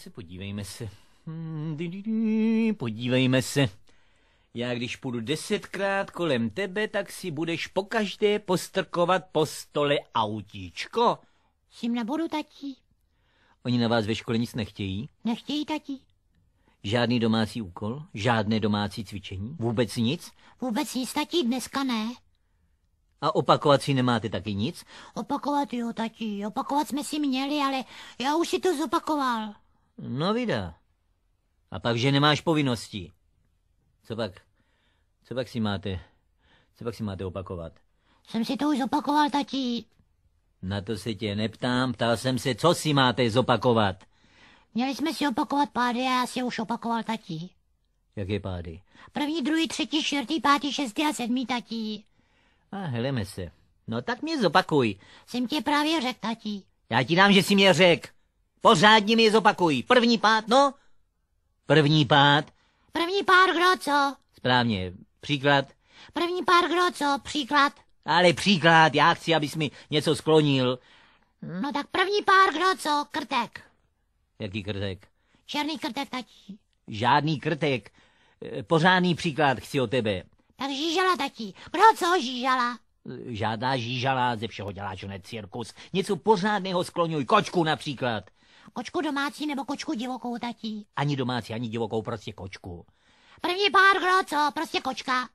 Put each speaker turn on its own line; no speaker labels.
si, podívejme se. Hmm, podívejme se. Já když půjdu desetkrát kolem tebe, tak si budeš po každé postrkovat po stole autíčko. Jsem na bodu, tatí. Oni na vás ve škole nic nechtějí? Nechtějí, tatí. Žádný domácí úkol? Žádné domácí cvičení? Vůbec nic? Vůbec nic, tatí,
dneska ne.
A opakovat si nemáte taky nic? Opakovat jo, tatí,
opakovat jsme si měli, ale já už si to zopakoval.
No vida. A pak, že nemáš povinnosti. Co pak? Co pak si máte? Co pak si máte opakovat?
Jsem si to už opakoval, tatí.
Na to se tě neptám, ptal jsem se, co si máte zopakovat.
Měli jsme si opakovat pády a já si už opakoval, tatí.
Jaké pády?
První, druhý, třetí, čtvrtý, pátý, šestý a sedmý, tatí.
A heleme se. No tak mě zopakuj.
Jsem tě právě řekl, tatí.
Já ti dám, že si mě řekl. Pořádně mi je zopakují. První pád, no? První pád.
První pár kdo co?
Správně. Příklad.
První pár kdo co? Příklad.
Ale příklad, já chci, abys mi něco sklonil.
No tak první pár kdo co? Krtek.
Jaký krtek?
Černý krtek, tatí.
Žádný krtek. E, pořádný příklad chci o tebe.
Tak žížala, tatí. Kdo co žížala?
E, žádná žížala, ze všeho děláš onen cirkus. Něco pořádného skloňuj, kočku například.
Kočku domácí nebo kočku divokou, tatí?
Ani domácí, ani divokou, prostě kočku.
První pár, kdo co, prostě kočka.